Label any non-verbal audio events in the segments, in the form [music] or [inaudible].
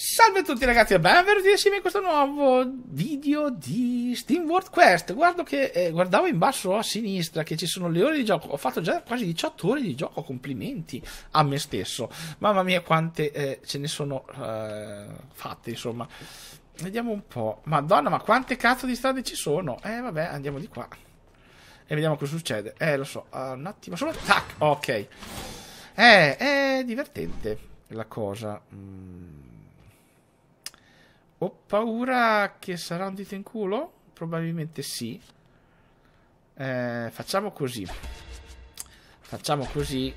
Salve a tutti ragazzi e benvenuti insieme in questo nuovo video di Steam World Quest Guardo che, eh, Guardavo in basso a sinistra che ci sono le ore di gioco Ho fatto già quasi 18 ore di gioco, complimenti a me stesso Mamma mia quante eh, ce ne sono eh, fatte insomma Vediamo un po' Madonna ma quante cazzo di strade ci sono Eh vabbè andiamo di qua E vediamo cosa succede Eh lo so, uh, un attimo solo Tac, ok Eh, è divertente la cosa mm. Ho paura che sarà un dito in culo? Probabilmente sì. Eh, facciamo così. Facciamo così.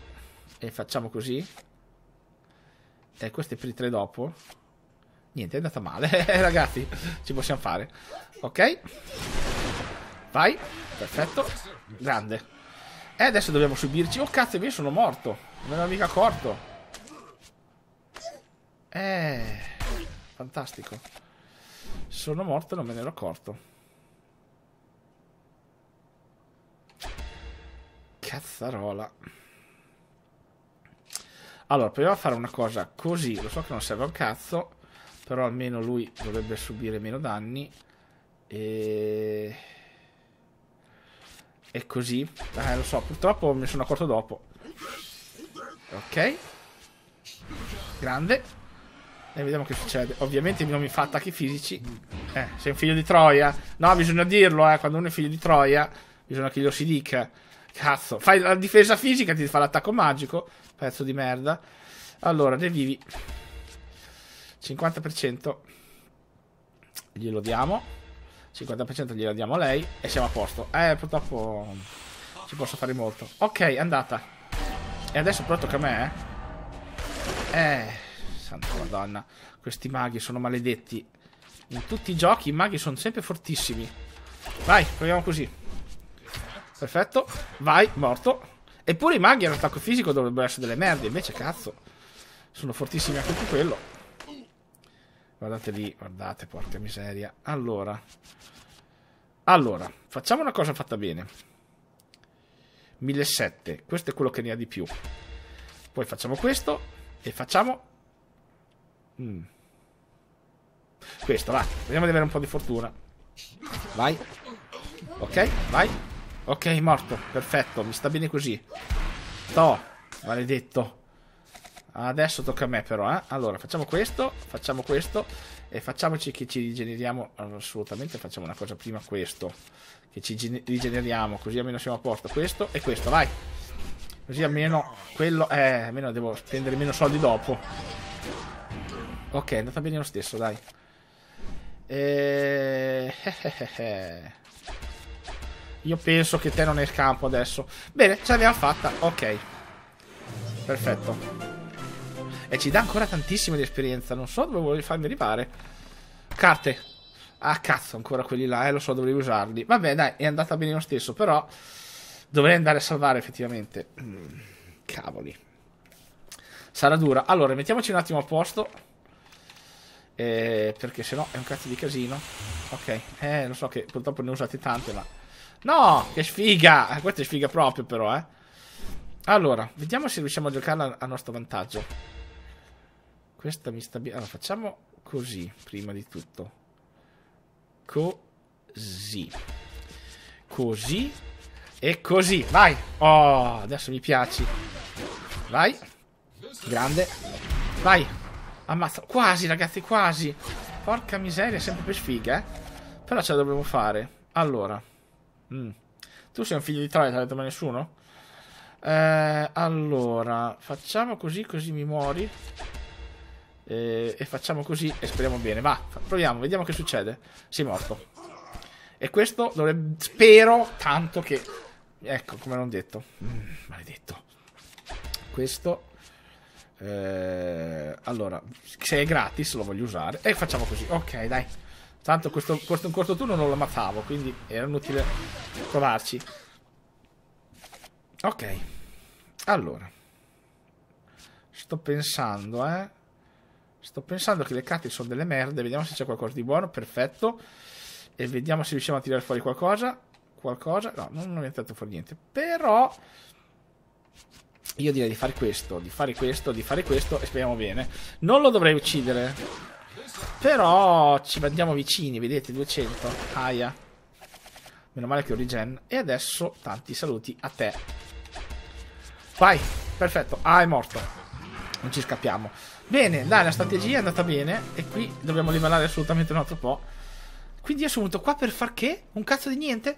E facciamo così. E eh, questo è per i tre dopo. Niente, è andata male. [laughs] Eh, ragazzi, ci possiamo fare. Ok. Vai. Perfetto. Grande. E eh, adesso dobbiamo subirci. Oh cazzo, io sono morto. Non me l'ho mica accorto. Eh fantastico. Sono morto e non me ne ero accorto. Cazzarola. Allora, proviamo a fare una cosa così. Lo so che non serve un cazzo, però almeno lui dovrebbe subire meno danni. E... E così. Eh, lo so, purtroppo mi sono accorto dopo. Ok. Grande. E vediamo che succede. Ovviamente non mi fa attacchi fisici. Eh, sei un figlio di Troia. No, bisogna dirlo, eh. Quando uno è figlio di Troia, bisogna che glielo si dica. Cazzo. Fai la difesa fisica, ti fa l'attacco magico. Pezzo di merda. Allora, revivi. 50%. Glielo diamo. 50% glielo diamo a lei. E siamo a posto. Eh, purtroppo ci posso fare molto. Ok, andata. E adesso però tocca a me, eh. Eh santa madonna. Questi maghi sono maledetti. In tutti i giochi i maghi sono sempre fortissimi. Vai, proviamo così. Perfetto. Vai, morto. Eppure i maghi all'attacco fisico dovrebbero essere delle merde. Invece, cazzo. Sono fortissimi anche per quello. Guardate lì, guardate, porca miseria. Allora. Allora, facciamo una cosa fatta bene. 1700. Questo è quello che ne ha di più. Poi facciamo questo e facciamo Mm. Questo, va. Vediamo di avere un po' di fortuna. Vai. Ok, vai. Ok, morto. Perfetto, mi sta bene così. To, maledetto. Adesso tocca a me però, eh. Allora, facciamo questo, facciamo questo e facciamoci che ci rigeneriamo. Assolutamente facciamo una cosa prima, questo. Che ci rigeneriamo, così almeno siamo a posto. Questo e questo, vai. Così almeno quello... Eh, almeno devo spendere meno soldi dopo. Ok, è andata bene lo stesso, dai. E... Eh, eh, eh, Io penso che te non è il campo adesso. Bene, ce l'abbiamo fatta. Ok. Perfetto. E ci dà ancora tantissimo di esperienza. Non so dove volevi farmi arrivare. Carte. Ah, cazzo, ancora quelli là. Eh, lo so, dovrei usarli. Vabbè, dai, è andata bene lo stesso. Però dovrei andare a salvare, effettivamente. Mm, cavoli. Sarà dura. Allora, mettiamoci un attimo a posto eh, perché sennò è un cazzo di casino. Ok, eh, lo so che purtroppo ne ho usate tante, ma... No, che sfiga! Questa è sfiga proprio però, eh. Allora, vediamo se riusciamo a giocarla a nostro vantaggio. Questa mi sta bene. Allora, facciamo così, prima di tutto. Così. Così. E così. Vai! Oh, adesso mi piaci. Vai. Grande. Vai. Ammazza. Quasi, ragazzi, quasi. Porca miseria, sempre per sfiga, eh. Però ce la dobbiamo fare. Allora. Mm. Tu sei un figlio di Troia, te l'ha detto mai nessuno? Eh, allora, facciamo così, così mi muori. Eh, e facciamo così e speriamo bene. Va, proviamo, vediamo che succede. Sei morto. E questo dovrebbe... Spero tanto che... Ecco, come non detto. Mm, maledetto. Questo eh, allora, se è gratis lo voglio usare. E facciamo così. Ok, dai. Tanto questo, questo in corto turno non lo ammazzavo, quindi era inutile provarci. Ok. Allora. Sto pensando, eh. Sto pensando che le carte sono delle merde. Vediamo se c'è qualcosa di buono. Perfetto. E vediamo se riusciamo a tirare fuori qualcosa. Qualcosa. No, non, ho niente entrato fuori niente. Però... Io direi di fare questo, di fare questo, di fare questo e speriamo bene. Non lo dovrei uccidere. Però ci andiamo vicini, vedete, 200. Aia. Meno male che ho regen. E adesso tanti saluti a te. Vai, perfetto. Ah, è morto. Non ci scappiamo. Bene, dai, la strategia è andata bene. E qui dobbiamo livellare assolutamente un altro po'. Quindi io sono venuto qua per far che? Un cazzo di niente?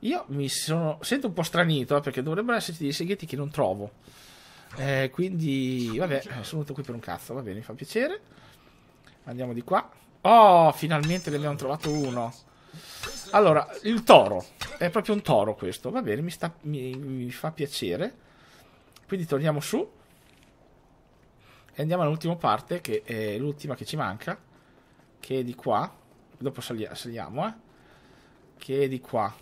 Io mi sono, sento un po' stranito eh, perché dovrebbero esserci dei segreti che non trovo. Eh, quindi, vabbè, eh, sono venuto qui per un cazzo, va bene, mi fa piacere. Andiamo di qua. Oh, finalmente ne abbiamo trovato uno. Allora, il toro. È proprio un toro questo, va bene, mi, sta, mi, mi fa piacere. Quindi torniamo su. E andiamo all'ultima parte, che è l'ultima che ci manca. Che è di qua. Dopo sali saliamo, eh. Che è di qua.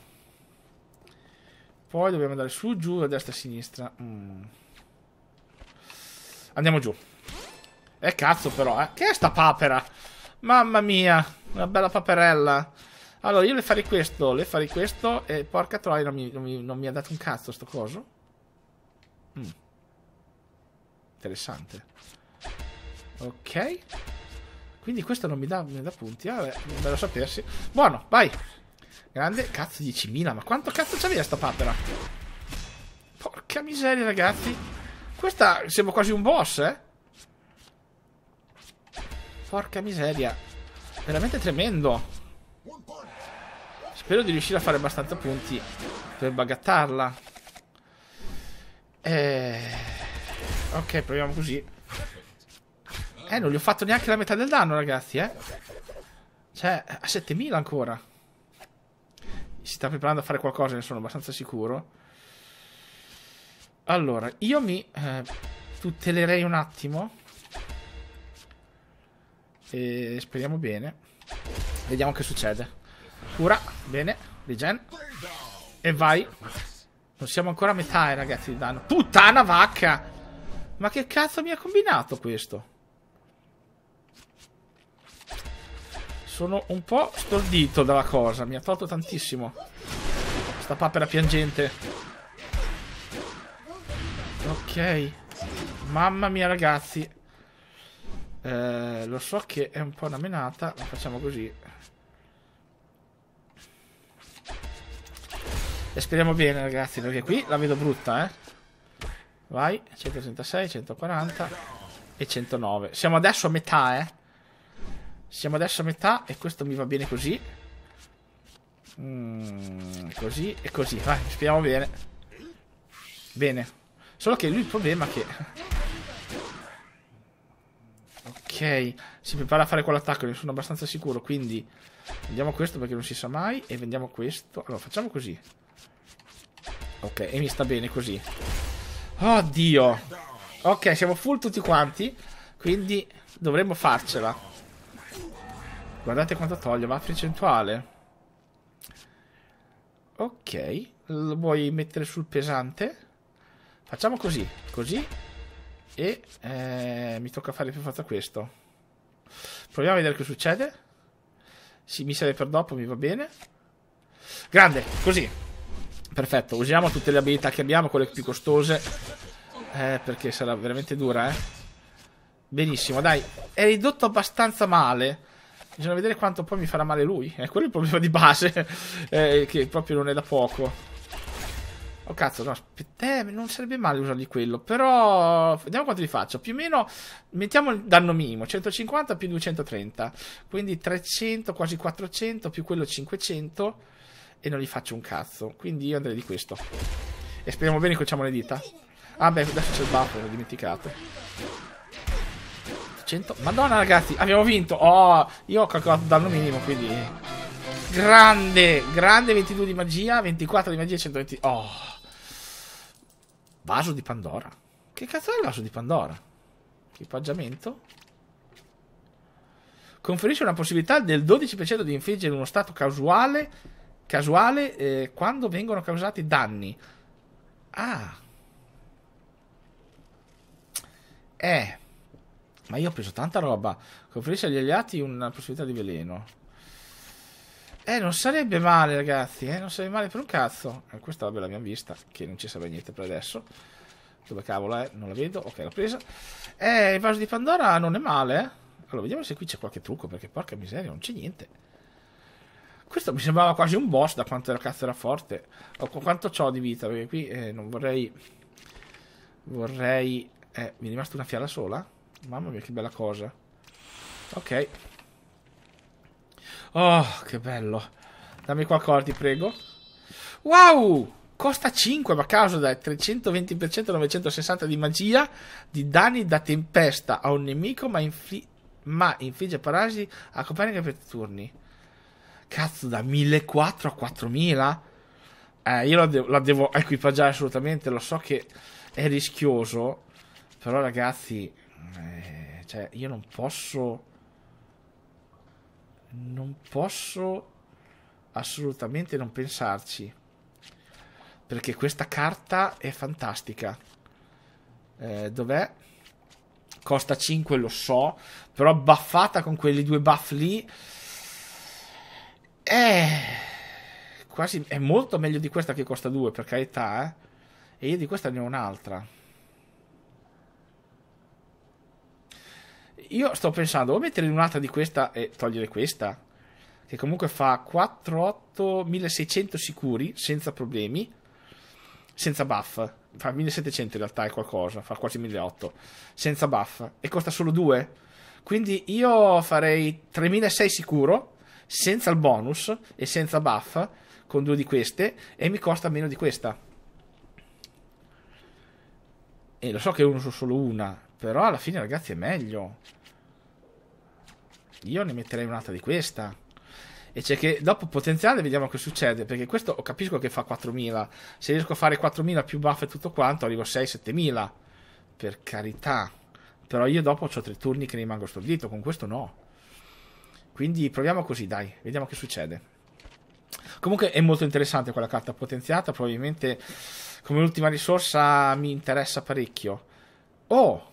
Poi dobbiamo andare su, giù, a destra e a sinistra. Mm. Andiamo giù. Eh cazzo però, eh. Che è sta papera? Mamma mia, una bella paperella. Allora, io le farei questo, le farei questo e porca troia, non mi, non mi, non mi ha dato un cazzo sto coso. Mm. Interessante. Ok. Quindi questo non mi dà, mi dà punti. Vabbè, ah, bello sapersi. Buono, vai. Grande cazzo 10.000. Ma quanto cazzo c'aveva sta papera? Porca miseria, ragazzi. Questa sembra quasi un boss, eh? Porca miseria. Veramente tremendo. Spero di riuscire a fare abbastanza punti per bagattarla. Eh... Ok, proviamo così. Eh, non gli ho fatto neanche la metà del danno, ragazzi, eh. Cioè, a 7000 ancora si sta preparando a fare qualcosa, ne sono abbastanza sicuro. Allora, io mi eh, tutelerei un attimo. E speriamo bene. Vediamo che succede. Cura, bene, regen. E vai. Non siamo ancora a metà, eh, ragazzi, di danno. Puttana vacca! Ma che cazzo mi ha combinato questo? Sono un po' stordito dalla cosa, mi ha tolto tantissimo. Sta papera piangente. Ok. Mamma mia ragazzi. Eh, lo so che è un po' una menata, ma facciamo così. E speriamo bene ragazzi, perché qui la vedo brutta, eh. Vai, 136, 140 e 109. Siamo adesso a metà, eh. Siamo adesso a metà e questo mi va bene così. Mm, così e così. Vai, speriamo bene. Bene. Solo che lui il problema è che... Ok, si prepara a fare quell'attacco, ne sono abbastanza sicuro, quindi... Vendiamo questo perché non si sa mai e vendiamo questo. Allora, facciamo così. Ok, e mi sta bene così. Oddio. Ok, siamo full tutti quanti, quindi dovremmo farcela. Guardate quanto toglie, va a percentuale. Ok, lo vuoi mettere sul pesante? Facciamo così, così. E eh, mi tocca fare più forza questo. Proviamo a vedere che succede. Sì, mi serve per dopo, mi va bene. Grande, così. Perfetto, usiamo tutte le abilità che abbiamo, quelle più costose. Eh, perché sarà veramente dura, eh. Benissimo, dai. È ridotto abbastanza male. Bisogna vedere quanto poi mi farà male lui. Eh, quello è il problema di base. [laughs] eh, che proprio non è da poco. Oh cazzo, no, aspetta, eh, non sarebbe male usargli quello, però vediamo quanto li faccio, più o meno, mettiamo il danno minimo, 150 più 230, quindi 300, quasi 400, più quello 500, e non gli faccio un cazzo, quindi io andrei di questo, e speriamo bene che facciamo le dita, ah beh, adesso c'è il buff, l'ho dimenticato. 100... Madonna ragazzi, abbiamo vinto. Oh, io ho calcolato danno minimo, quindi... Grande, grande 22 di magia, 24 di magia, 120... Oh. Vaso di Pandora. Che cazzo è il vaso di Pandora? Equipaggiamento. Conferisce una possibilità del 12% di infliggere uno stato casuale, casuale eh, quando vengono causati danni. Ah. Eh. Ma io ho preso tanta roba. Conferisce agli alleati una possibilità di veleno. Eh, non sarebbe male, ragazzi. Eh, non sarebbe male per un cazzo. Eh, questa vabbè l'abbiamo vista, che non ci serve niente per adesso. Dove cavolo è? Non la vedo. Ok, l'ho presa. Eh, il vaso di Pandora non è male. Eh. Allora, vediamo se qui c'è qualche trucco, perché porca miseria, non c'è niente. Questo mi sembrava quasi un boss da quanto era cazzo era forte. O quanto ho di vita, perché qui eh, non vorrei... Vorrei... Eh, mi è rimasta una fiala sola? Mamma mia, che bella cosa. Ok. Oh, che bello. Dammi qualcosa, ti prego. Wow! Costa 5, ma causa da 320% 960 di magia, di danni da tempesta a un nemico, ma, infli ma infligge parasiti a Copernica per turni. Cazzo, da 1400 a 4000? Eh, io la, de la devo equipaggiare assolutamente, lo so che è rischioso, però ragazzi, eh, cioè, io non posso. Non posso assolutamente non pensarci. Perché questa carta è fantastica. Eh, dov'è? Costa 5, lo so. Però buffata con quelli due buff lì. È. quasi, è molto meglio di questa che costa 2, per carità. Eh. E io di questa ne ho un'altra. Io sto pensando, o mettere un'altra di questa e togliere questa, che comunque fa 4, 1600 sicuri, senza problemi, senza buff. Fa 1700 in realtà è qualcosa, fa quasi 1800, senza buff. E costa solo 2. Quindi io farei 3600 sicuro, senza il bonus e senza buff, con due di queste, e mi costa meno di questa. E lo so che uno su solo una, però alla fine ragazzi è meglio io ne metterei un'altra di questa. E c'è che dopo potenziale vediamo che succede, perché questo capisco che fa 4.000. Se riesco a fare 4.000 più buff e tutto quanto, arrivo a 6-7.000. Per carità. Però io dopo ho tre turni che rimango stordito, con questo no. Quindi proviamo così, dai, vediamo che succede. Comunque è molto interessante quella carta potenziata, probabilmente come ultima risorsa mi interessa parecchio. Oh!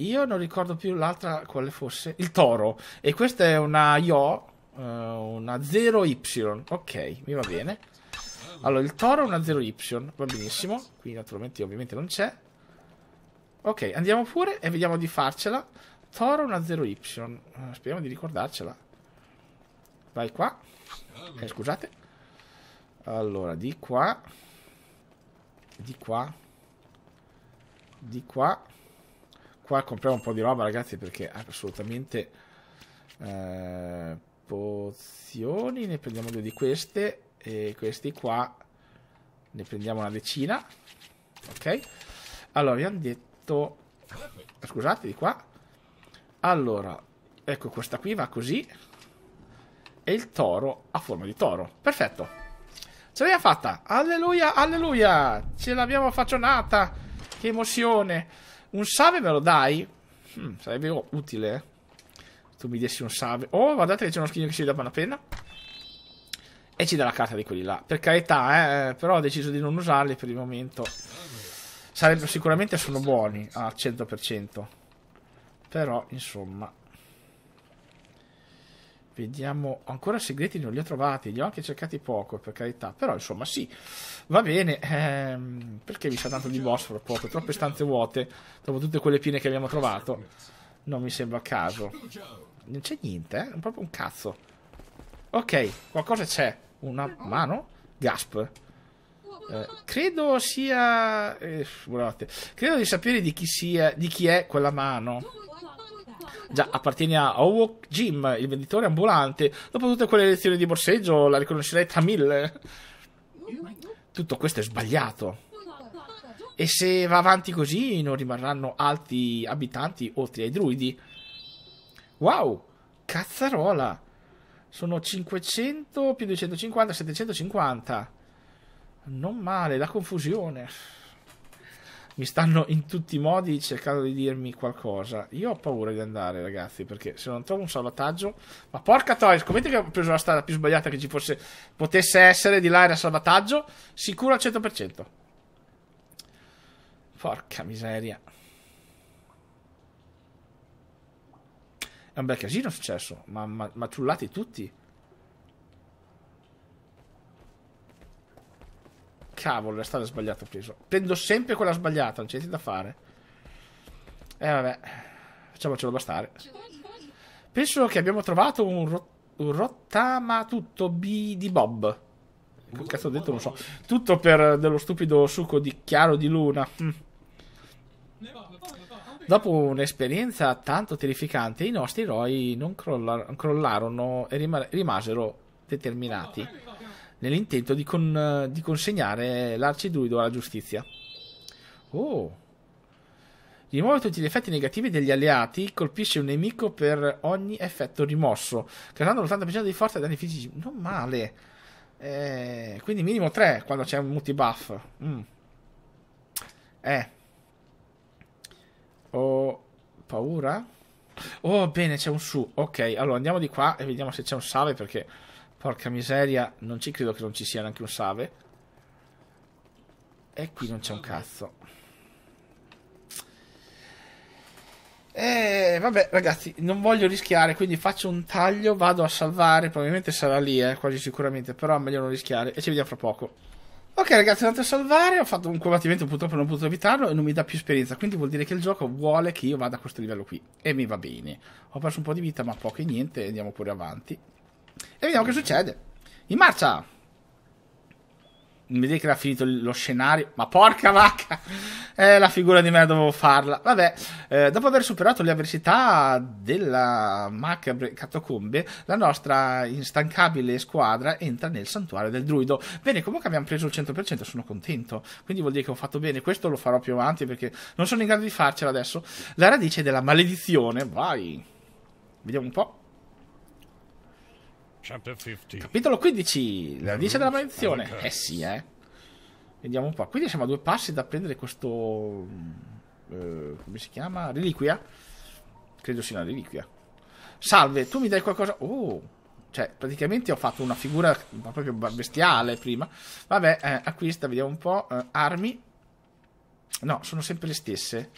Io non ricordo più l'altra quale fosse. Il toro. E questa è una Yo, uh, eh, una 0Y. Ok, mi va bene. Allora, il toro è una 0Y. Va benissimo. Qui naturalmente ovviamente non c'è. Ok, andiamo pure e vediamo di farcela. Toro una 0Y. Eh, speriamo di ricordarcela. Vai qua. Eh, scusate. Allora, di qua. Di qua. Di qua qua compriamo un po' di roba, ragazzi, perché assolutamente... Eh, pozioni, ne prendiamo due di queste. E questi qua ne prendiamo una decina. Ok. Allora, abbiamo detto... Scusate, di qua. Allora, ecco questa qui va così. E il toro a forma di toro. Perfetto. Ce l'abbiamo fatta. Alleluia, alleluia. Ce l'abbiamo faccionata. Che emozione. Un save me lo dai? Hmm, sarebbe utile, Se eh. tu mi dessi un save. Oh, guardate che c'è uno schigno che si dà una penna. E ci dà la carta di quelli là. Per carità, eh, però ho deciso di non usarli per il momento. Sarebbero sicuramente sono buoni al 100%. Però, insomma... Vediamo, ancora segreti non li ho trovati, li ho anche cercati poco, per carità, però insomma sì, va bene, ehm, perché mi sa tanto di Bosforo poco, troppe stanze vuote, dopo tutte quelle piene che abbiamo trovato, non mi sembra a caso. Non c'è niente, eh? È proprio un cazzo. Ok, qualcosa c'è, una mano? Gasp. Eh, credo sia... Eh, scusate, credo di sapere di chi, sia, di chi è quella mano. Già, appartiene a Owok Jim, il venditore ambulante. Dopo tutte quelle lezioni di borseggio la riconoscerete tra mille. Tutto questo è sbagliato. E se va avanti così non rimarranno altri abitanti oltre ai druidi. Wow, cazzarola. Sono 500 più 250, 750. Non male, la confusione mi stanno in tutti i modi cercando di dirmi qualcosa. Io ho paura di andare, ragazzi, perché se non trovo un salvataggio. Ma porca troia, scommetti che ho preso la strada più sbagliata che ci fosse. Potesse essere di là era salvataggio. Sicuro al 100%. Porca miseria. È un bel casino successo. Ma, ma, ma ciullati tutti. Cavolo, è stato sbagliato preso. Prendo sempre quella sbagliata, non c'è niente da fare. Eh vabbè, facciamocelo bastare. Penso che abbiamo trovato un, rot un rottama tutto B di Bob. Che cazzo ho detto non so. Tutto per dello stupido succo di chiaro di luna. Mm. Dopo un'esperienza tanto terrificante, i nostri eroi non crolla crollarono e rimasero determinati nell'intento di, con, di consegnare l'arciduido alla giustizia. Oh. Rimuove tutti gli effetti negativi degli alleati, colpisce un nemico per ogni effetto rimosso, causando l'80% di forza e danni fisici. Non male. Eh, quindi minimo 3 quando c'è un multibuff. Mm. Eh. Ho paura. Oh, bene, c'è un su. Ok, allora andiamo di qua e vediamo se c'è un sale perché... Porca miseria, non ci credo che non ci sia neanche un save. E qui non c'è un cazzo. E vabbè, ragazzi, non voglio rischiare, quindi faccio un taglio, vado a salvare, probabilmente sarà lì, eh, quasi sicuramente, però è meglio non rischiare. E ci vediamo fra poco. Ok ragazzi, andate a salvare, ho fatto un combattimento, purtroppo non ho potuto evitarlo e non mi dà più esperienza, quindi vuol dire che il gioco vuole che io vada a questo livello qui. E mi va bene. Ho perso un po' di vita, ma poco e niente, andiamo pure avanti. E vediamo che succede. In marcia! Mi Vedete che era finito lo scenario. Ma porca vacca! Eh, la figura di me dovevo farla. Vabbè, eh, dopo aver superato le avversità della macabre catacombe, la nostra instancabile squadra entra nel santuario del druido. Bene, comunque abbiamo preso il 100%, sono contento. Quindi vuol dire che ho fatto bene. Questo lo farò più avanti perché non sono in grado di farcela adesso. La radice della maledizione, vai! Vediamo un po'. Capitolo 15, la 10 mm, della mm, maledizione. Mm. Eh sì, eh. Vediamo un po'. Quindi siamo a due passi da prendere questo... Eh, come si chiama? Reliquia? Credo sia una reliquia. Salve, tu mi dai qualcosa... Oh... Cioè, praticamente ho fatto una figura proprio bestiale prima. Vabbè, eh, acquista, vediamo un po'. Eh, armi. No, sono sempre le stesse.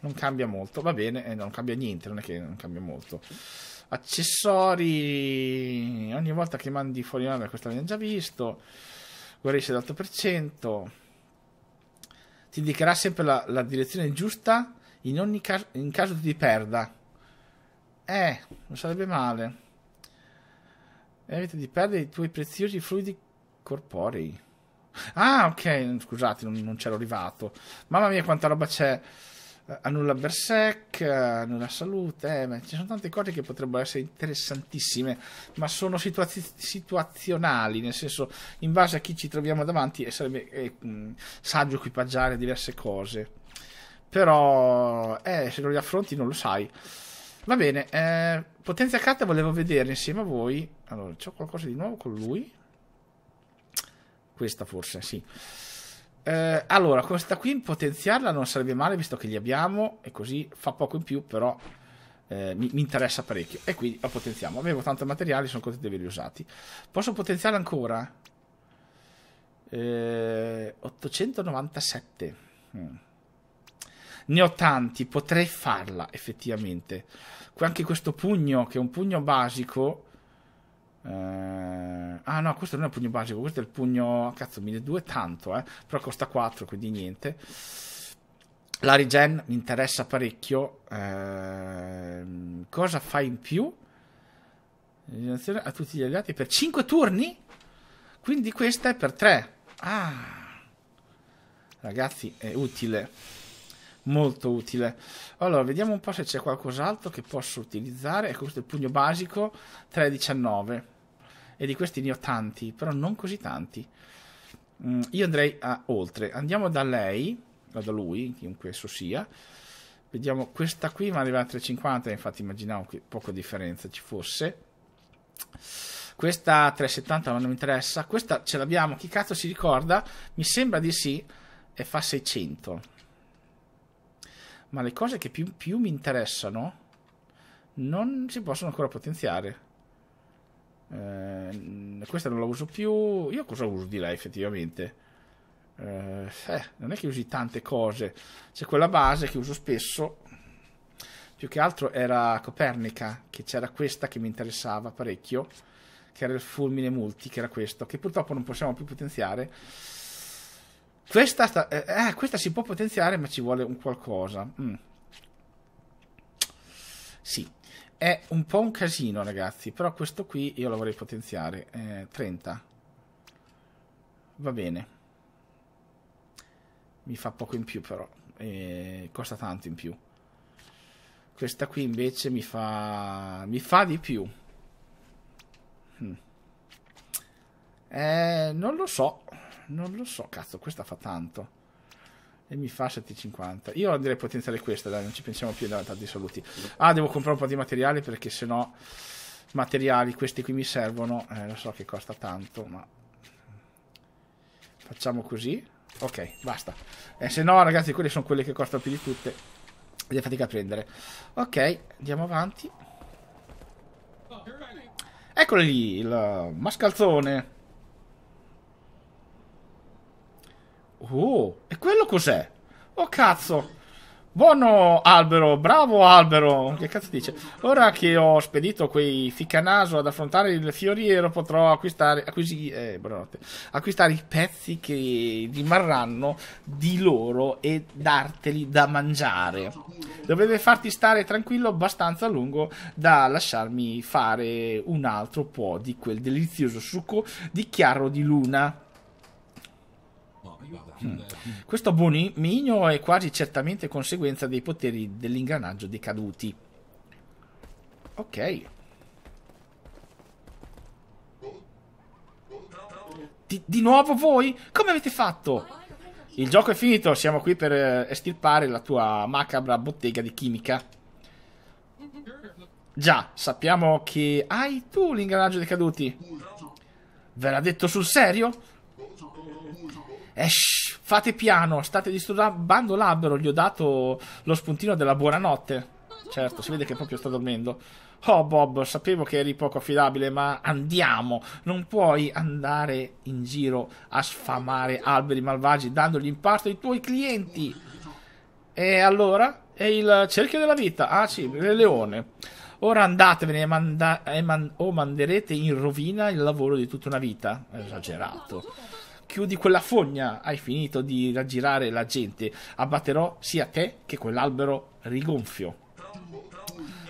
Non cambia molto. Va bene, eh, non cambia niente, non è che non cambia molto accessori ogni volta che mandi fuori onda questo l'abbiamo già visto guarisce dall'8% ti indicherà sempre la, la direzione giusta in ogni caso in caso ti perda eh non sarebbe male evita di perdere i tuoi preziosi fluidi corporei ah ok scusate non, non c'ero arrivato mamma mia quanta roba c'è annulla Berserk, annulla salute, eh, ci sono tante cose che potrebbero essere interessantissime, ma sono situaz situazionali, nel senso in base a chi ci troviamo davanti e sarebbe eh, saggio equipaggiare diverse cose. Però eh, se non li affronti non lo sai. Va bene, eh, Potenzia Cat volevo vedere insieme a voi. Allora, c'ho qualcosa di nuovo con lui? Questa forse, sì. Eh, allora, questa qui potenziarla non sarebbe male visto che li abbiamo e così fa poco in più, però eh, mi, mi, interessa parecchio. E quindi la potenziamo. Avevo tanti materiali, sono contento di averli usati. Posso potenziarla ancora? Eh, 897. Mm. Ne ho tanti, potrei farla effettivamente. Anche questo pugno, che è un pugno basico, Uh, ah no, questo non è il pugno magico, questo è il pugno... Cazzo, 1200 tanto, eh? Però costa 4, quindi niente. La regen mi interessa parecchio. Uh, cosa fa in più? A tutti gli alleati per 5 turni? Quindi questa è per 3. Ah... Ragazzi, è utile. Molto utile. Allora, vediamo un po' se c'è qualcos'altro che posso utilizzare. Ecco, questo è il pugno basico 319 e di questi ne ho tanti, però non così tanti. Mm, io andrei a, oltre, andiamo da lei, o da lui, chiunque esso sia. Vediamo, questa qui mi arriva a 3,50, infatti immaginavo che poca differenza ci fosse. Questa 3,70 ma non mi interessa. Questa ce l'abbiamo, chi cazzo si ricorda? Mi sembra di sì, e fa 600. Ma le cose che più, più mi interessano non si possono ancora potenziare. Eh, questa non la uso più. Io cosa uso di lei effettivamente? Eh, eh, non è che usi tante cose. C'è quella base che uso spesso. Più che altro era Copernica, che c'era questa che mi interessava parecchio, che era il fulmine multi, che era questo, che purtroppo non possiamo più potenziare. Questa, sta, eh, eh questa si può potenziare, ma ci vuole un qualcosa. Mm. Sì, è un po' un casino, ragazzi. Però questo qui io lo vorrei potenziare. Eh, 30. Va bene. Mi fa poco in più, però. Eh, costa tanto in più. Questa qui invece mi fa... Mi fa di più. Hm. Eh, non lo so. Non lo so. Cazzo, questa fa tanto e mi fa 7,50. Io direi potenziale questa, dai, non ci pensiamo più dalla tanti saluti. Ah, devo comprare un po' di materiali perché se no materiali questi qui mi servono, eh, lo so che costa tanto, ma facciamo così. Ok, basta. Eh, se no, ragazzi, quelle sono quelle che costano più di tutte Le fatica a prendere. Ok, andiamo avanti. Eccolo lì, il mascalzone. Oh, e quello cos'è? Oh cazzo! Buono albero, bravo albero! Che cazzo dice? Ora che ho spedito quei ficcanaso ad affrontare il fioriero potrò acquistare, acquisi, eh, acquistare i pezzi che rimarranno di loro e darteli da mangiare. Dovete farti stare tranquillo abbastanza a lungo da lasciarmi fare un altro po' di quel delizioso succo di chiaro di luna. Mm. Questo abominio è quasi certamente conseguenza dei poteri dell'ingranaggio decaduti. Ok. Di, di, nuovo voi? Come avete fatto? Il gioco è finito, siamo qui per eh, estirpare la tua macabra bottega di chimica. Già, sappiamo che hai tu l'ingranaggio dei caduti. Ve l'ha detto sul serio? eh, fate piano, state disturbando l'albero, gli ho dato lo spuntino della buonanotte. Certo, si vede che proprio sta dormendo. Oh Bob, sapevo che eri poco affidabile, ma andiamo! Non puoi andare in giro a sfamare alberi malvagi dandogli in pasto ai tuoi clienti! E allora? È il cerchio della vita. Ah sì, il leone. Ora andatevene e, manda e man o manderete in rovina il lavoro di tutta una vita. Esagerato chiudi quella fogna, hai finito di raggirare la gente, abbatterò sia te che quell'albero rigonfio.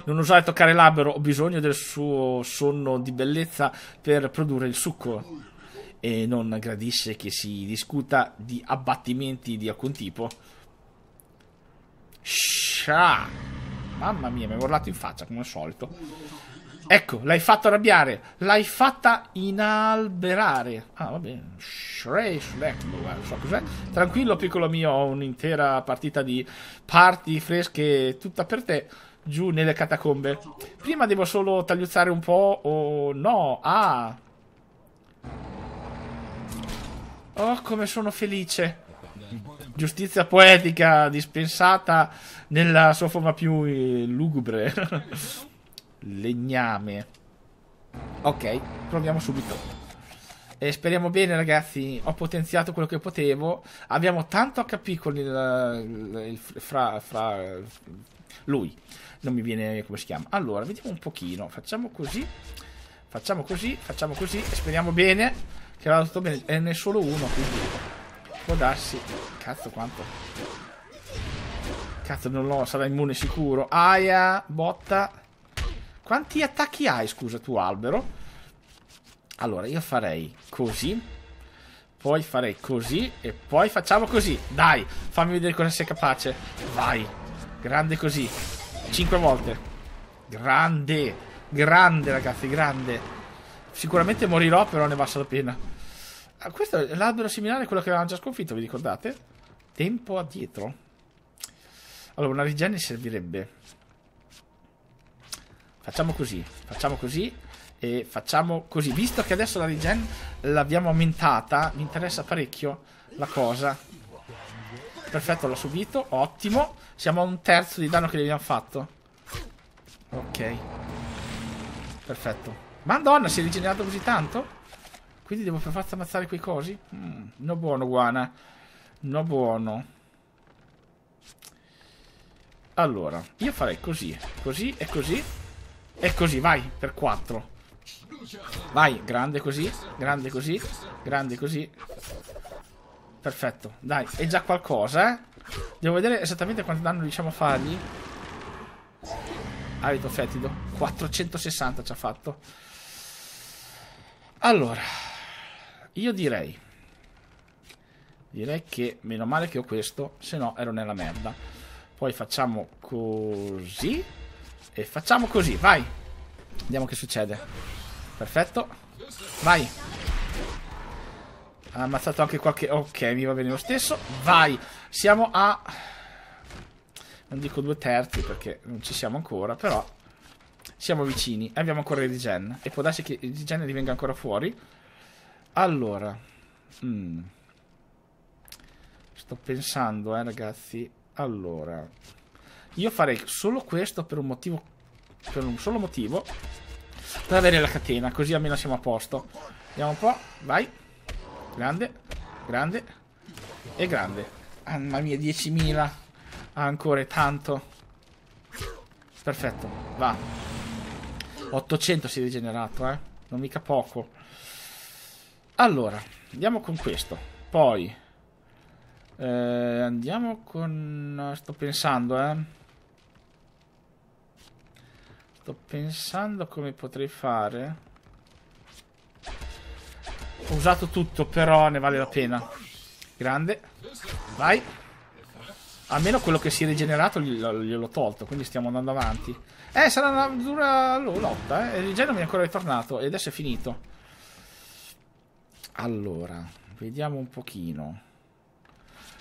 Non usare toccare l'albero, ho bisogno del suo sonno di bellezza per produrre il succo. E non gradisce che si discuta di abbattimenti di alcun tipo. Sha! Mamma mia, mi hai urlato in faccia come al solito. Ecco, ecco, l'hai fatto arrabbiare. L'hai fatta inalberare. Ah, va bene. Shrek, Shrek, ecco, so cos'è. Tranquillo, piccolo mio, ho un'intera partita di parti fresche tutta per te giù nelle catacombe. Prima devo solo tagliuzzare un po'. Oh no, ah. Oh, come sono felice. Giustizia poetica dispensata nella sua forma più eh, lugubre. [laughs] legname. Ok, proviamo subito. E speriamo bene, ragazzi. Ho potenziato quello che potevo. Abbiamo tanto HP con il, il fra, fra, lui. Non mi viene come si chiama. Allora, vediamo un pochino. Facciamo così. Facciamo così, facciamo così. E Speriamo bene che vada tutto bene. E ne è solo uno, quindi può darsi. Cazzo, quanto. Cazzo, non lo sarà immune sicuro. Aia, botta. Quanti attacchi hai, scusa, tu albero? Allora, io farei così. Poi farei così. E poi facciamo così. Dai, fammi vedere cosa sei capace. Vai. Grande così. Cinque volte. Grande. Grande, ragazzi, grande. Sicuramente morirò, però ne basta la pena. Ah, questo è l'albero similare a quello che avevamo già sconfitto, vi ricordate? Tempo addietro. Allora, una rigenia servirebbe. Facciamo così, facciamo così e facciamo così. Visto che adesso la regen l'abbiamo aumentata, mi interessa parecchio la cosa. Perfetto, l'ho subito, ottimo. Siamo a un terzo di danno che gli abbiamo fatto. Ok. Perfetto. Madonna, si è rigenerato così tanto? Quindi devo per forza ammazzare quei cosi? Mm, no buono, Guana. No buono. Allora, io farei così, così e così. E così, vai, per 4. Vai, grande così, grande così, grande così. Perfetto, dai, è già qualcosa, eh. Devo vedere esattamente quanto danno riusciamo a fargli. Alito fetido. 460 ci ha fatto. Allora, io direi... Direi che meno male che ho questo, se no ero nella merda. Poi facciamo così. E facciamo così, vai. Vediamo che succede. Perfetto. Vai. Ha ammazzato anche qualche... Ok, mi va bene lo stesso. Vai. Siamo a... Non dico due terzi perché non ci siamo ancora, però... Siamo vicini. E abbiamo ancora il regen. E può darsi che il regen divenga ancora fuori. Allora. Mm. Sto pensando, eh, ragazzi. Allora. Io farei solo questo per un motivo. Per un solo motivo. Per avere la catena, così almeno siamo a posto. Andiamo un po', vai. Grande, grande e grande. mamma mia, 10.000. ancora è tanto. Perfetto, va. 800 si è rigenerato, eh. Non mica poco. Allora, andiamo con questo. Poi... Eh, andiamo con... Sto pensando, eh. Sto pensando come potrei fare. Ho usato tutto, però ne vale la pena. Grande. Vai. Almeno quello che si è rigenerato gliel'ho tolto, quindi stiamo andando avanti. Eh, sarà una dura lotta, eh. Il genio mi è ancora ritornato e adesso è finito. Allora, vediamo un pochino.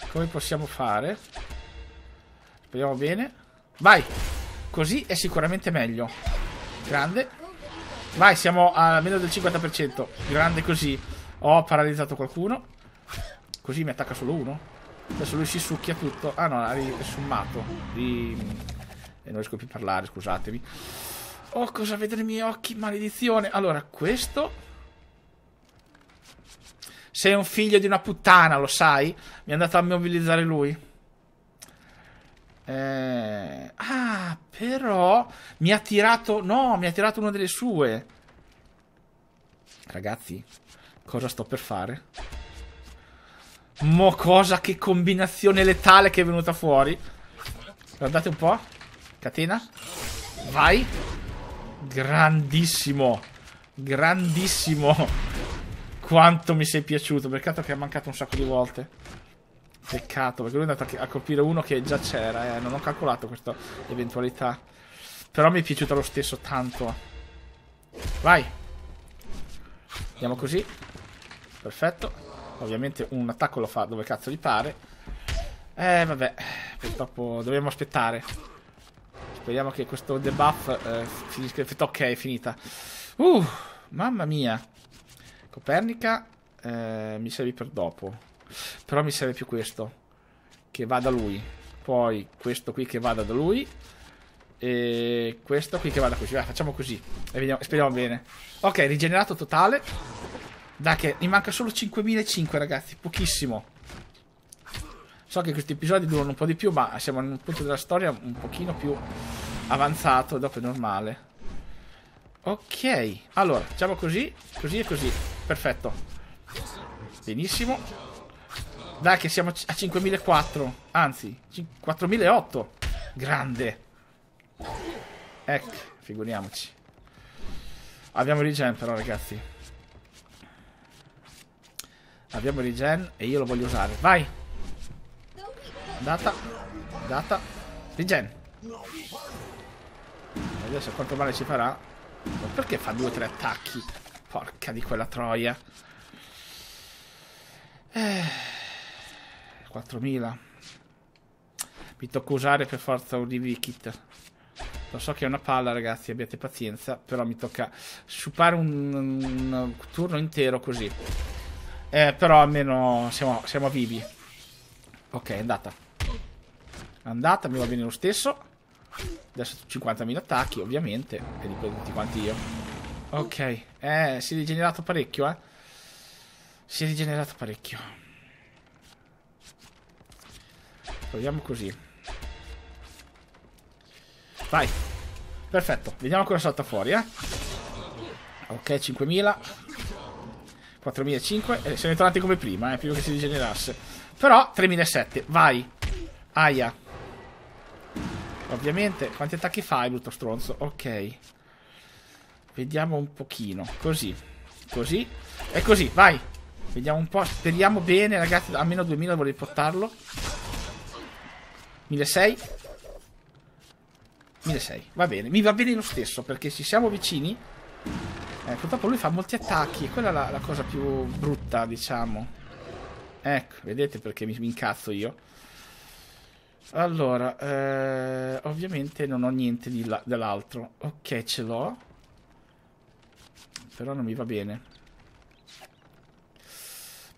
Come possiamo fare? Speriamo bene. Vai! Così è sicuramente meglio. Grande. Vai, siamo a meno del 50%. Grande così. Ho paralizzato qualcuno. Così mi attacca solo uno. Adesso lui si succhia tutto. Ah no, ha sommato. Di... E non riesco più a parlare, scusatemi. Oh, cosa vedo nei miei occhi? Maledizione. Allora, questo... Sei un figlio di una puttana, lo sai? Mi è andato a mobilizzare lui. Eh, ah, però mi ha tirato. No, mi ha tirato una delle sue. Ragazzi, cosa sto per fare? Mo cosa, che combinazione letale che è venuta fuori. Guardate un po'. Catena. Vai. Grandissimo. Grandissimo. Quanto mi sei piaciuto. Peccato che ha mancato un sacco di volte. Peccato, perché lui è andato a colpire uno che già c'era, eh. Non ho calcolato questa eventualità. Però mi è piaciuto lo stesso tanto. Vai. Andiamo così. Perfetto. Ovviamente un attacco lo fa dove cazzo gli pare. Eh, vabbè. Purtroppo dobbiamo aspettare. Speriamo che questo debuff eh, finisca. Ok, è finita. Uh, mamma mia. Copernica eh, mi servi per dopo. Però mi serve più questo, che va da lui. Poi questo qui che vada da lui. E questo qui che vada così. Vai, facciamo così. E vediamo, speriamo bene. Ok, rigenerato totale. Dai che mi manca solo 5.500 ragazzi, pochissimo. So che questi episodi durano un po' di più, ma siamo in un punto della storia un pochino più avanzato, dopo è normale. Ok, allora, facciamo così, così e così. Perfetto. Benissimo. Dai che siamo a 5004. Anzi, 4008. Grande. Ecco, figuriamoci. Abbiamo regen però, ragazzi. Abbiamo regen e io lo voglio usare. Vai. Data. Data. Regen. Adesso quanto male ci farà. Ma perché fa due o tre attacchi? Porca di quella troia. Eh... 4000. Mi tocca usare per forza un DV kit. Lo so che è una palla, ragazzi, abbiate pazienza. Però mi tocca sciupare un, un, turno intero così. Eh, però almeno siamo, siamo vivi. Ok, è andata. È andata, mi va bene lo stesso. Adesso 50.000 attacchi, ovviamente. E li prendo tutti quanti io. Ok, eh, si è rigenerato parecchio, eh. Si è rigenerato parecchio. Proviamo così. Vai. Perfetto. Vediamo cosa salta fuori, eh. Ok, 5000. 4.500 eh, Siamo sono tornati come prima, eh, prima che si rigenerasse. Però, 3.700 Vai. Aia. Ovviamente, quanti attacchi fai, brutto stronzo? Ok. Vediamo un pochino. Così. Così. E così, vai. Vediamo un po'. Speriamo bene, ragazzi. Almeno 2000 vorrei portarlo. 1600 1600 va bene mi va bene lo stesso perché ci siamo vicini eh, purtroppo lui fa molti attacchi quella è la, la cosa più brutta diciamo ecco vedete perché mi, mi incazzo io allora eh, ovviamente non ho niente dell'altro ok ce l'ho però non mi va bene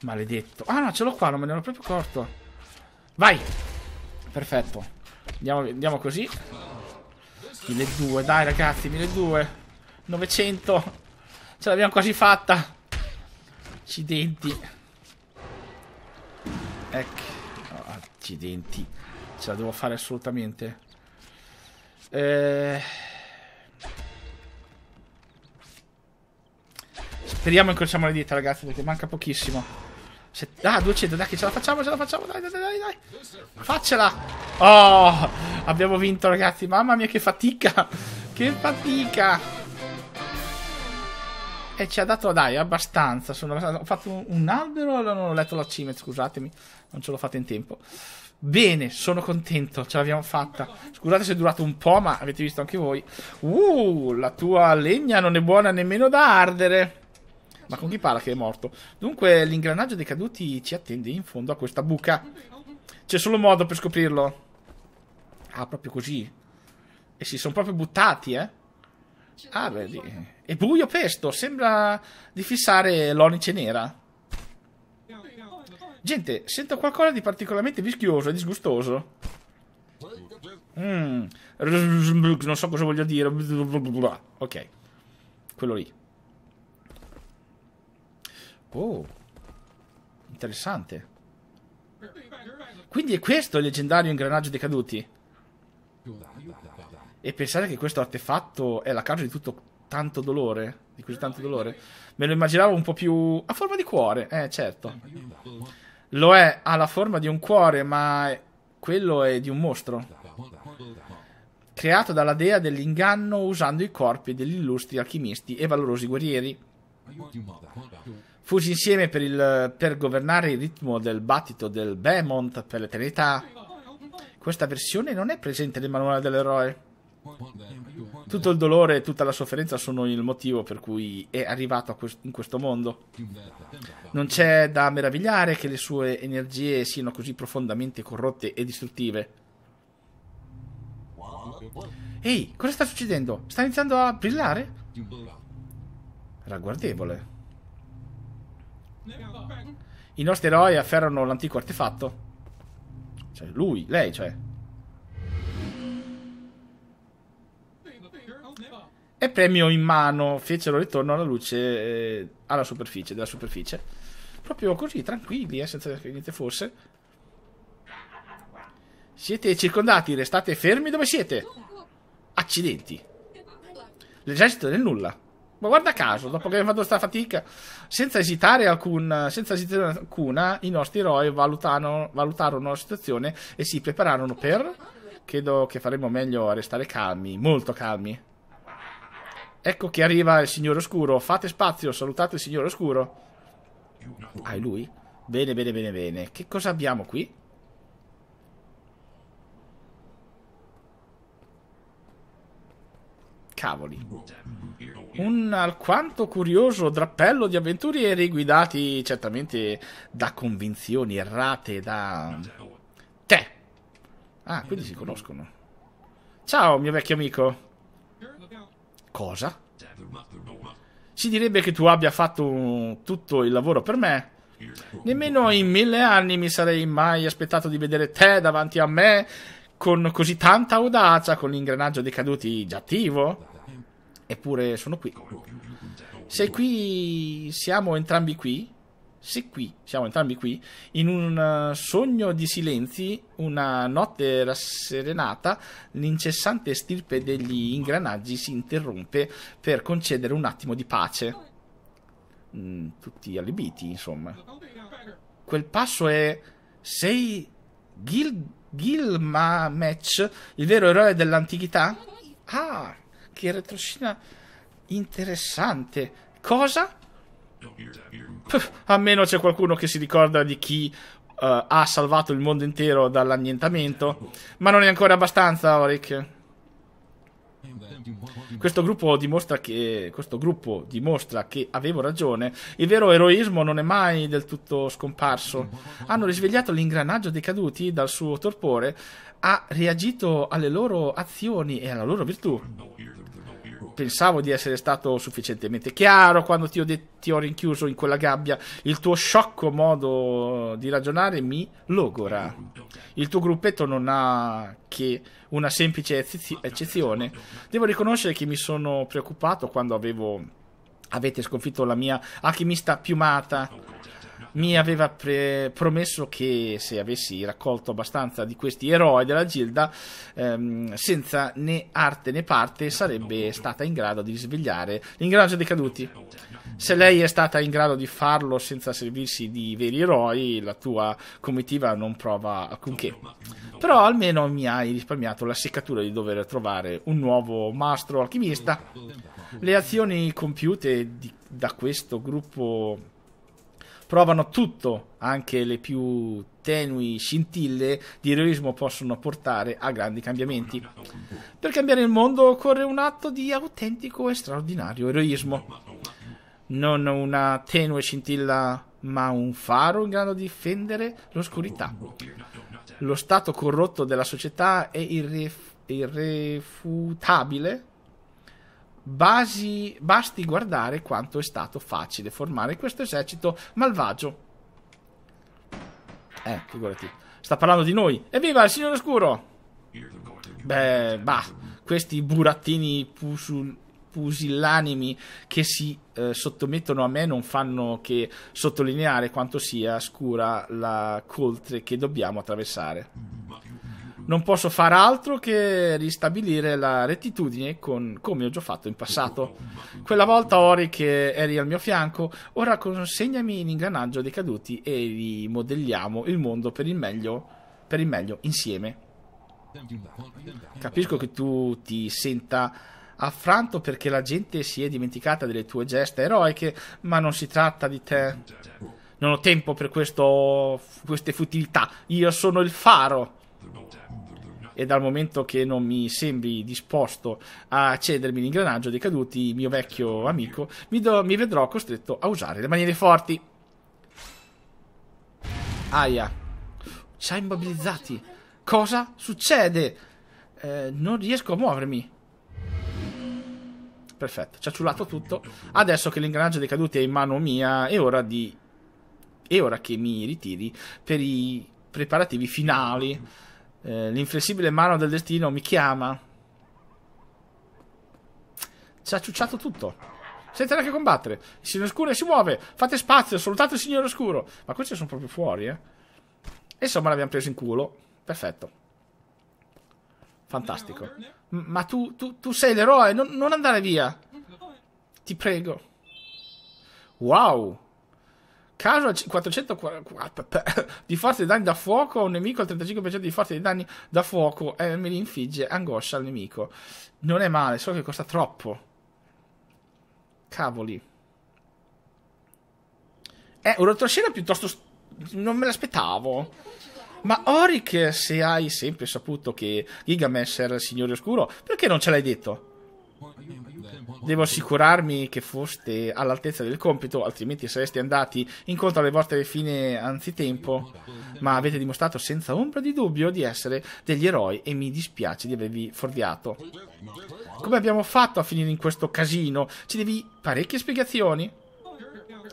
maledetto ah no ce l'ho qua non me ne ero proprio corto vai Perfetto Andiamo, andiamo così 1200 Dai ragazzi 1200 900 Ce l'abbiamo quasi fatta Accidenti Ecco oh, Accidenti Ce la devo fare assolutamente eh... Speriamo incrociamo le dita ragazzi Perché manca pochissimo cioè, ah, 200, dai, che ce la facciamo, ce la facciamo, dai, dai, dai, dai. Faccela. Oh, abbiamo vinto, ragazzi. Mamma mia, che fatica. Che fatica. E ci ha dato, dai, abbastanza. Sono Ho fatto un, un albero, non ho letto la cime, scusatemi. Non ce l'ho fatta in tempo. Bene, sono contento, ce l'abbiamo fatta. Scusate se è durato un po', ma avete visto anche voi. Uh, la tua legna non è buona nemmeno da ardere. Ma con chi parla che è morto? Dunque l'ingranaggio dei caduti ci attende in fondo a questa buca. C'è solo modo per scoprirlo. Ah, proprio così. E si sono proprio buttati, eh. Ah, vedi. È buio pesto, sembra di fissare l'onice nera. Gente, sento qualcosa di particolarmente vischioso e disgustoso. Mm. Non so cosa voglio dire. Ok. Quello lì. Oh, interessante. Quindi è questo il leggendario ingranaggio dei caduti? E pensare che questo artefatto è la causa di tutto tanto dolore? Di così tanto dolore? Me lo immaginavo un po' più... a forma di cuore, eh certo. Lo è, ha la forma di un cuore, ma quello è di un mostro. Creato dalla dea dell'inganno usando i corpi degli illustri alchimisti e valorosi guerrieri fusi insieme per, il, per governare il ritmo del battito del Behemoth per l'eternità. Questa versione non è presente nel manuale dell'eroe. Tutto il dolore e tutta la sofferenza sono il motivo per cui è arrivato quest in questo mondo. Non c'è da meravigliare che le sue energie siano così profondamente corrotte e distruttive. Ehi, cosa sta succedendo? Sta iniziando a brillare? Ragguardevole. I nostri eroi afferrano l'antico artefatto. Cioè, lui, lei, cioè. E premio in mano fecero ritorno alla luce, eh, alla superficie, della superficie. Proprio così, tranquilli, eh, senza che niente fosse. Siete circondati, restate fermi dove siete. Accidenti. L'esercito del nulla. Ma guarda caso, dopo che abbiamo fatto questa fatica, senza esitare, alcun, senza esitare alcuna, i nostri eroi valutarono la situazione e si prepararono per... Credo che faremmo meglio a restare calmi, molto calmi. Ecco che arriva il Signore Oscuro. Fate spazio, salutate il Signore Oscuro. Ah, è lui? Bene, bene, bene, bene. Che cosa abbiamo qui? Cavoli. Mm-hmm. Un alquanto curioso drappello di avventurieri guidati certamente da convinzioni errate da... Te! Ah, quindi si conoscono. Ciao, mio vecchio amico. Cosa? Si direbbe che tu abbia fatto tutto il lavoro per me. Nemmeno in mille anni mi sarei mai aspettato di vedere te davanti a me con così tanta audacia, con l'ingranaggio dei caduti già attivo? Eppure sono qui. Se qui siamo entrambi qui, se qui siamo entrambi qui, in un eh, sogno di silenzi, una notte rasserenata, l'incessante stirpe degli ingranaggi si interrompe per concedere un attimo di pace. Mm, tutti allibiti, insomma. Quel passo è... Sei Gild. Gilmamech, il vero eroe dell'antichità? Ah, che retroscena interessante. Cosa? Puh, a meno c'è qualcuno che si ricorda di chi uh, ha salvato il mondo intero dall'annientamento. Ma non è ancora abbastanza, Oric. Questo gruppo, che, questo gruppo dimostra che avevo ragione, il vero eroismo non è mai del tutto scomparso. Hanno risvegliato l'ingranaggio dei caduti dal suo torpore, ha reagito alle loro azioni e alla loro virtù pensavo di essere stato sufficientemente chiaro quando ti ho, de- ti ho rinchiuso in quella gabbia. Il tuo sciocco modo di ragionare mi logora. Il tuo gruppetto non ha che una semplice eccezione. Devo riconoscere che mi sono preoccupato quando avevo avete sconfitto la mia alchimista piumata mi aveva pre- promesso che se avessi raccolto abbastanza di questi eroi della Gilda, ehm, senza né arte né parte, sarebbe stata in grado di risvegliare l'ingranaggio dei caduti. Se lei è stata in grado di farlo senza servirsi di veri eroi, la tua comitiva non prova alcunché. Però almeno mi hai risparmiato la seccatura di dover trovare un nuovo mastro alchimista. Le azioni compiute di, da questo gruppo provano tutto, anche le più tenui scintille di eroismo possono portare a grandi cambiamenti. Per cambiare il mondo occorre un atto di autentico e straordinario eroismo. Non una tenue scintilla, ma un faro in grado di fendere l'oscurità. Lo stato corrotto della società è irref- irrefutabile Basi, basti guardare quanto è stato facile formare questo esercito malvagio. Eh, figurati. Sta parlando di noi. Evviva il Signore Oscuro! Beh, bah, questi burattini pusul, pusillanimi che si eh, sottomettono a me non fanno che sottolineare quanto sia scura la coltre che dobbiamo attraversare non posso far altro che ristabilire la rettitudine con come ho già fatto in passato. Quella volta, Ori, che eri al mio fianco, ora consegnami l'ingranaggio dei caduti e rimodelliamo il mondo per il meglio, per il meglio insieme. Capisco che tu ti senta affranto perché la gente si è dimenticata delle tue gesta eroiche, ma non si tratta di te. Non ho tempo per questo, queste futilità. Io sono il faro e dal momento che non mi sembri disposto a cedermi l'ingranaggio dei caduti, mio vecchio amico, mi, do, mi vedrò costretto a usare le maniere forti. Aia. Ci ha immobilizzati. Cosa succede? Eh, non riesco a muovermi. Perfetto, ci ha ciullato tutto. Adesso che l'ingranaggio dei caduti è in mano mia, è ora di... È ora che mi ritiri per i preparativi finali eh, l'inflessibile mano del destino mi chiama. Ci ha ciucciato tutto. Senza neanche combattere. Il signore oscuro si muove. Fate spazio, salutate il signore oscuro. Ma questi sono proprio fuori, eh. Insomma, l'abbiamo preso in culo. Perfetto. Fantastico. ma tu, tu, tu sei l'eroe, non, non andare via. Ti prego. Wow. Casual 444 di forza di danni da fuoco a un nemico al 35% di forza di danni da fuoco e eh, me li infligge angoscia al nemico. Non è male, solo che costa troppo. Cavoli. È un retroscena piuttosto... non me l'aspettavo. Ma Oric, se hai sempre saputo che Gigamesh era il Signore Oscuro, perché non ce l'hai detto? Devo assicurarmi che foste all'altezza del compito, altrimenti sareste andati incontro alle vostre fine anzitempo. Ma avete dimostrato senza ombra di dubbio di essere degli eroi e mi dispiace di avervi forviato. Come abbiamo fatto a finire in questo casino? Ci devi parecchie spiegazioni?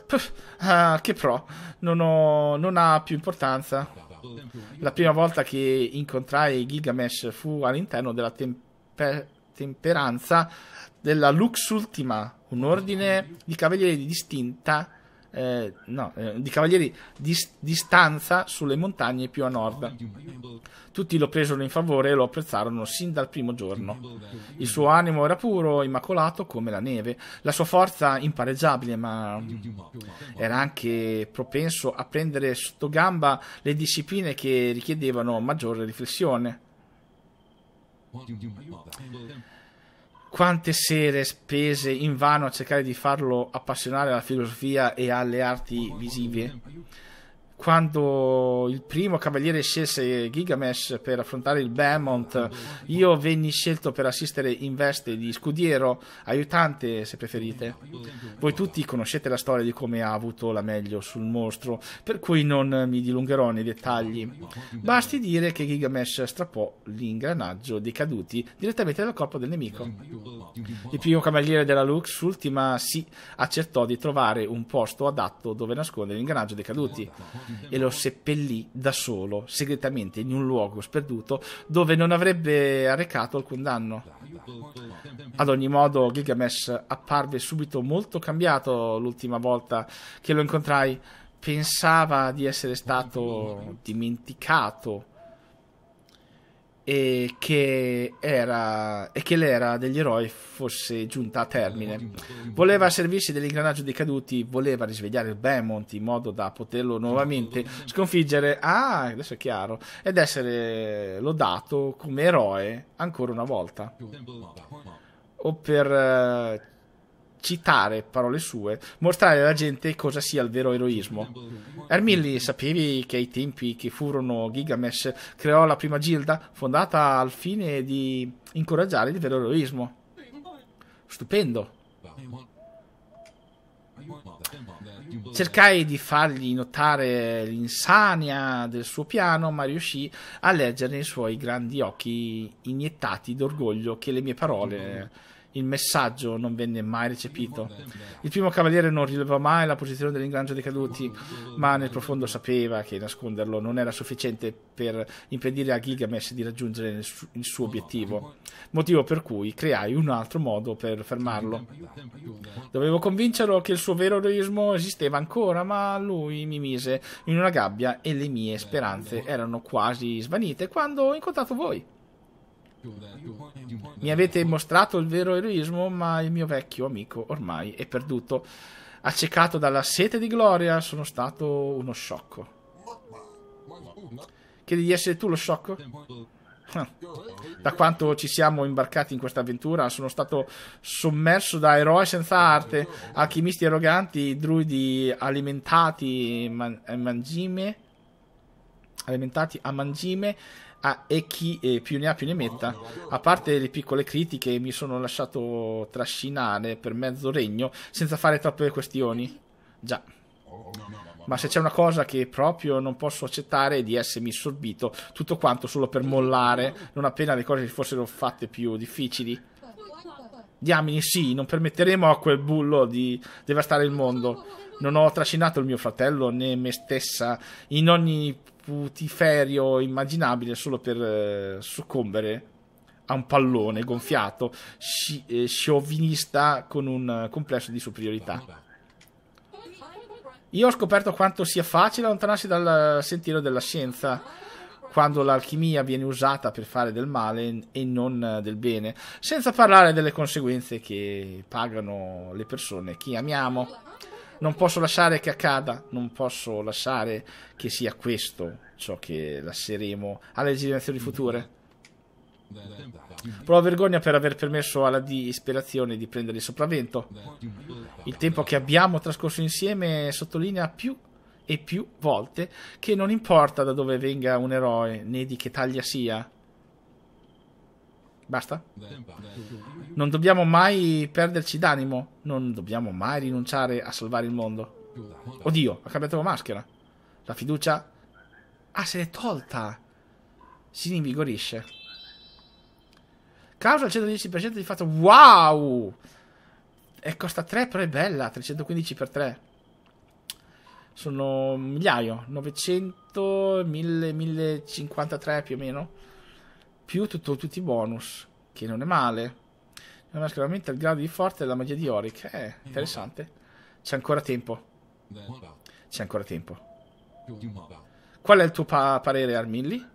Puff, ah, che pro, non, ho, non ha più importanza. La prima volta che incontrai Gilgamesh fu all'interno della tempe temperanza della Lux Ultima, un ordine di cavalieri di distinta, eh, no, eh, di cavalieri di distanza sulle montagne più a nord. Tutti lo presero in favore e lo apprezzarono sin dal primo giorno. Il suo animo era puro, immacolato come la neve, la sua forza impareggiabile, ma era anche propenso a prendere sotto gamba le discipline che richiedevano maggiore riflessione quante sere spese in vano a cercare di farlo appassionare alla filosofia e alle arti visive quando il primo cavaliere scelse Gigamesh per affrontare il Belmont, io venni scelto per assistere in veste di scudiero, aiutante se preferite. Voi tutti conoscete la storia di come ha avuto la meglio sul mostro, per cui non mi dilungherò nei dettagli. Basti dire che Gigamesh strappò l'ingranaggio dei caduti direttamente dal corpo del nemico. Il primo cavaliere della Lux, ultima, si accertò di trovare un posto adatto dove nascondere l'ingranaggio dei caduti e lo seppellì da solo, segretamente, in un luogo sperduto dove non avrebbe arrecato alcun danno. Ad ogni modo, Gilgamesh apparve subito molto cambiato l'ultima volta che lo incontrai. Pensava di essere stato dimenticato e che, era, e che l'era degli eroi fosse giunta a termine. Voleva servirsi dell'ingranaggio dei caduti, voleva risvegliare il Belmont in modo da poterlo nuovamente sconfiggere. Ah, adesso è chiaro. Ed essere lodato come eroe ancora una volta. O per eh, citare parole sue, mostrare alla gente cosa sia il vero eroismo. Ermilli, sapevi che ai tempi che furono Gigamesh creò la prima gilda fondata al fine di incoraggiare il vero eroismo? Stupendo. Cercai di fargli notare l'insania del suo piano, ma riuscì a leggere nei suoi grandi occhi iniettati d'orgoglio che le mie parole il messaggio non venne mai recepito. Il primo cavaliere non rilevò mai la posizione dell'ingranaggio dei caduti, ma nel profondo sapeva che nasconderlo non era sufficiente per impedire a Gilgamesh di raggiungere il suo obiettivo, motivo per cui creai un altro modo per fermarlo. Dovevo convincerlo che il suo vero eroismo esisteva ancora, ma lui mi mise in una gabbia e le mie speranze erano quasi svanite quando ho incontrato voi. Mi avete mostrato il vero eroismo, ma il mio vecchio amico ormai è perduto. Accecato dalla sete di gloria, sono stato uno sciocco. Chiedi di essere tu lo sciocco? [laughs] Da quanto ci siamo imbarcati in questa avventura, sono stato sommerso da eroi senza arte, alchimisti arroganti, druidi alimentati, man- mangime alimentati a mangime a, e chi eh, più ne ha più ne metta. A parte le piccole critiche, mi sono lasciato trascinare per mezzo regno senza fare troppe questioni. Già. Ma se c'è una cosa che proprio non posso accettare è di essermi sorbito tutto quanto solo per mollare, non appena le cose si fossero fatte più difficili. Diamini, sì, non permetteremo a quel bullo di devastare il mondo. Non ho trascinato il mio fratello né me stessa in ogni putiferio immaginabile solo per eh, soccombere a un pallone gonfiato, sci- eh, sciovinista con un eh, complesso di superiorità. Io ho scoperto quanto sia facile allontanarsi dal sentiero della scienza quando l'alchimia viene usata per fare del male e non eh, del bene, senza parlare delle conseguenze che pagano le persone che amiamo non posso lasciare che accada, non posso lasciare che sia questo ciò che lasceremo alle generazioni future. Provo vergogna per aver permesso alla disperazione di prendere il sopravvento. Il tempo che abbiamo trascorso insieme sottolinea più e più volte che non importa da dove venga un eroe né di che taglia sia, Basta. Non dobbiamo mai perderci d'animo. Non dobbiamo mai rinunciare a salvare il mondo. Oddio, ha cambiato la maschera. La fiducia... Ah, se l'è tolta. Si rinvigorisce. Causa il 110% di fatto. Wow! E costa 3, però è bella. 315 x 3. Sono un migliaio. 900, 1000, 1053 più o meno più tutto, tutti i bonus, che non è male. Non è sicuramente il grado di forte della magia di Oric. Eh, interessante. C'è ancora tempo. C'è ancora tempo. Qual è il tuo pa parere, Armilli?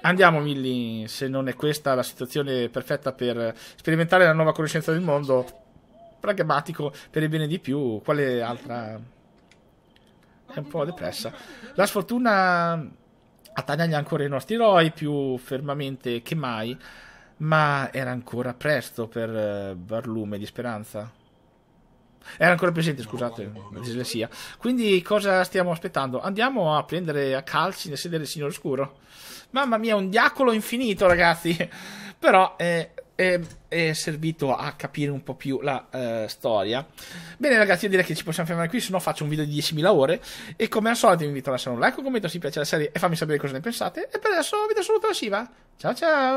Andiamo, Milly, se non è questa la situazione perfetta per sperimentare la nuova conoscenza del mondo, pragmatico per il bene di più, quale altra... È un po' depressa. La sfortuna a tagliargli ancora i nostri eroi più fermamente che mai, ma era ancora presto per Barlume eh, di speranza. Era ancora presente, scusate, dislessia. Quindi cosa stiamo aspettando? Andiamo a prendere a calci nel sedere del Signore Oscuro. Mamma mia, un diacolo infinito, ragazzi. [laughs] Però eh, eh, è servito a capire un po' più la eh, storia. Bene ragazzi, io direi che ci possiamo fermare qui, se no faccio un video di 10.000 ore e come al solito vi invito a lasciare un like, un commento se vi piace la serie e fammi sapere cosa ne pensate e per adesso vi do saluto alla Shiva. Ciao ciao!